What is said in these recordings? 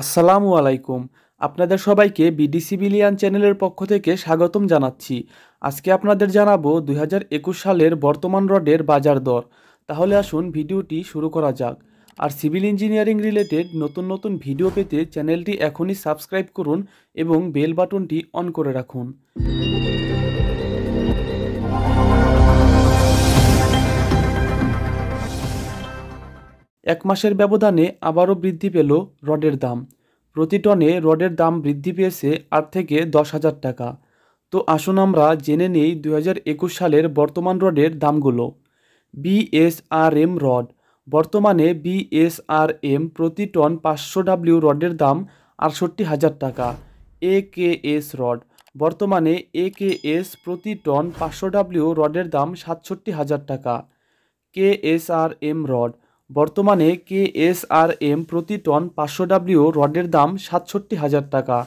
আসসালামু আলাইকুম আপনাদের সবাইকে বিডি সিভিলিয়ান চ্যানেলের পক্ষ থেকে স্বাগতম জানাচ্ছি আজকে আপনাদের জানাবো দুই সালের বর্তমান রডের বাজার দর তাহলে আসুন ভিডিওটি শুরু করা যাক আর সিভিল ইঞ্জিনিয়ারিং রিলেটেড নতুন নতুন ভিডিও পেতে চ্যানেলটি এখনই সাবস্ক্রাইব করুন এবং বেল বাটনটি অন করে রাখুন এক মাসের ব্যবধানে আবারও বৃদ্ধি পেল রডের দাম প্রতি টনে রডের দাম বৃদ্ধি পেয়েছে আট থেকে দশ হাজার টাকা তো আসুন আমরা জেনে নেই দু সালের বর্তমান রডের দামগুলো বিএসআরএম রড বর্তমানে বিএসআরএম প্রতি টন পাঁচশো ডাব্লিউ রডের দাম আটষট্টি হাজার টাকা এ কে এস রড বর্তমানে এ কে এস প্রতি টন পাঁচশো ডাব্লিউ রডের দাম সাতষট্টি হাজার টাকা K S R M rod বর্তমানে কে এস আর এম প্রতি টন পাঁচশো ডাব্লিউ রডের দাম সাতষট্টি হাজার টাকা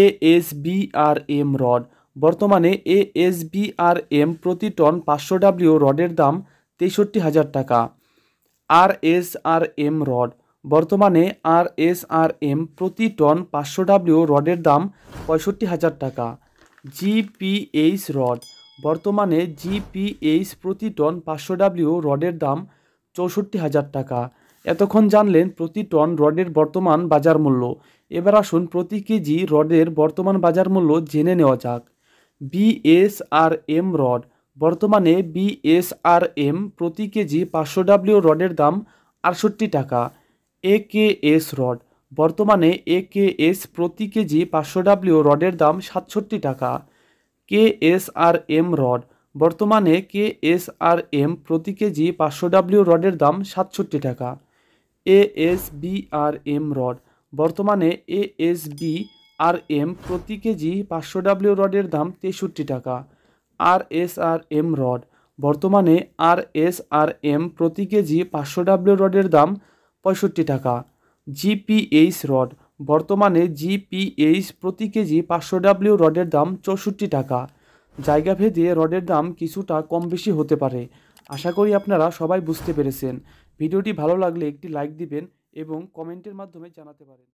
A S B R M rod বর্তমানে A S B R M প্রতি টন পাঁচশো ডাব্লিউ রডের দাম তেষট্টি হাজার টাকা R S R M rod বর্তমানে আর এস আর এম প্রতি টন পাঁচশো ডাব্লিউ রডের দাম পঁয়ষট্টি হাজার টাকা জিপিএইচ রড বর্তমানে জিপিএইচ প্রতি টন পাঁচশো ডাব্লিউ রডের দাম চৌষট্টি হাজার টাকা এতক্ষণ জানলেন প্রতি টন রডের বর্তমান বাজার মূল্য এবার আসুন প্রতি কেজি রডের বর্তমান বাজার মূল্য জেনে নেওয়া যাক বিএসআরএম রড বর্তমানে বিএসআরএম প্রতি কেজি পাঁচশো ডাব্লিউ রডের দাম আটষট্টি টাকা এ কে এস রড বর্তমানে এ কে এস প্রতি কেজি পাঁচশো ডাব্লিউ রডের দাম সাতষট্টি টাকা K S R M rod বর্তমানে কে এস আর এম প্রতি কেজি পাঁচশো ডাব্লিউ রডের দাম সাতষট্টি টাকা A S B R M rod বর্তমানে A S B R M প্রতি কেজি পাঁচশো ডাব্লিউ রডের দাম তেষট্টি টাকা R S R M rod বর্তমানে আর এস আর এম প্রতি কেজি পাঁচশো ডাব্লিউ রডের দাম পঁয়ষট্টি টাকা জিপিএইচ রড বর্তমানে জিপিএইচ প্রতি কেজি পাঁচশো ডাব্লিউ রডের দাম চৌষট্টি টাকা জায়গা ভেদে রডের দাম কিছুটা কম বেশি হতে পারে আশা করি আপনারা সবাই বুঝতে পেরেছেন ভিডিওটি ভালো লাগলে একটি লাইক দিবেন এবং কমেন্টের মাধ্যমে জানাতে পারেন